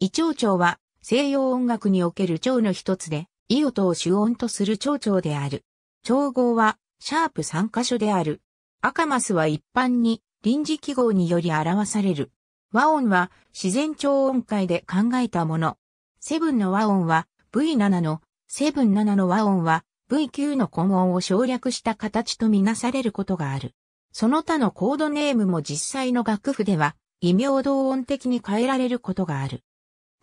胃腸蝶は西洋音楽における蝶の一つで、イオトを主音とする蝶々である。調合は、シャープ3箇所である。アカマスは一般に臨時記号により表される。和音は自然超音階で考えたもの。セブンの和音は V7 の、セブン7の和音は V9 の根音を省略した形とみなされることがある。その他のコードネームも実際の楽譜では異名同音的に変えられることがある。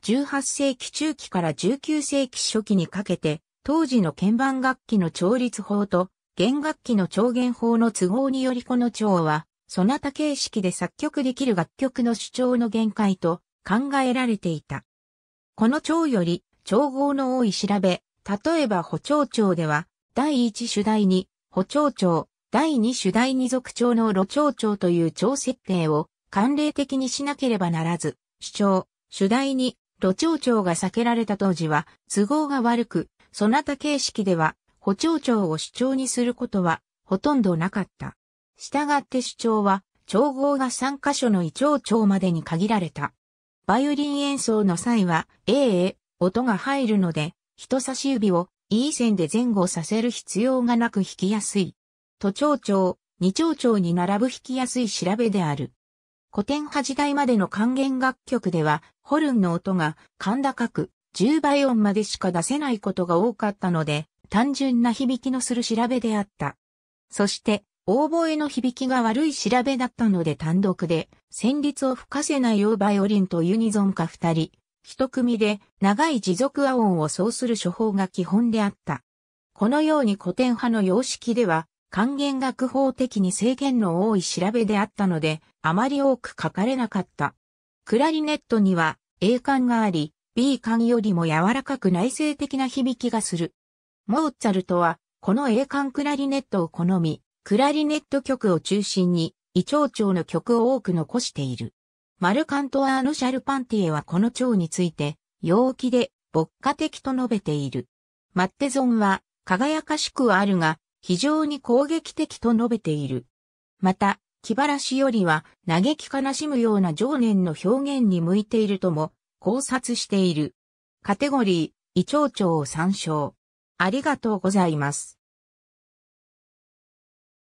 18世紀中期から19世紀初期にかけて、当時の鍵盤楽器の調律法と弦楽器の調弦法の都合によりこの調は、そなた形式で作曲できる楽曲の主張の限界と考えられていた。この調より、調合の多い調べ、例えば補聴調では、第1主題に補聴調、第2主題に属調の路聴調という調設定を慣例的にしなければならず、主張、主題に路町長が避けられた当時は都合が悪く、そなた形式では補聴長を主張にすることはほとんどなかった。したがって主張は、調合が3箇所の胃腸腸までに限られた。バイオリン演奏の際は、A a 音が入るので、人差し指を E 線で前後させる必要がなく弾きやすい。都町長、二町長に並ぶ弾きやすい調べである。古典派時代までの還元楽曲では、ホルンの音が、甲高く、10倍音までしか出せないことが多かったので、単純な響きのする調べであった。そして、オーボエの響きが悪い調べだったので単独で、旋律を吹かせないよーバイオリンとユニゾンか二人、一組で長い持続和音をそうする処方が基本であった。このように古典派の様式では、還元学法的に制限の多い調べであったので、あまり多く書かれなかった。クラリネットには A 管があり、B 管よりも柔らかく内省的な響きがする。モーツァルトは、この A 管クラリネットを好み、クラリネット曲を中心に、胃腸調の曲を多く残している。マルカントアーノ・シャルパンティエはこの蝶について、陽気で、牧歌的と述べている。マッテゾンは、輝かしくはあるが、非常に攻撃的と述べている。また、気晴らしよりは嘆き悲しむような情念の表現に向いているとも考察している。カテゴリー、胃腸長を参照。ありがとうございます。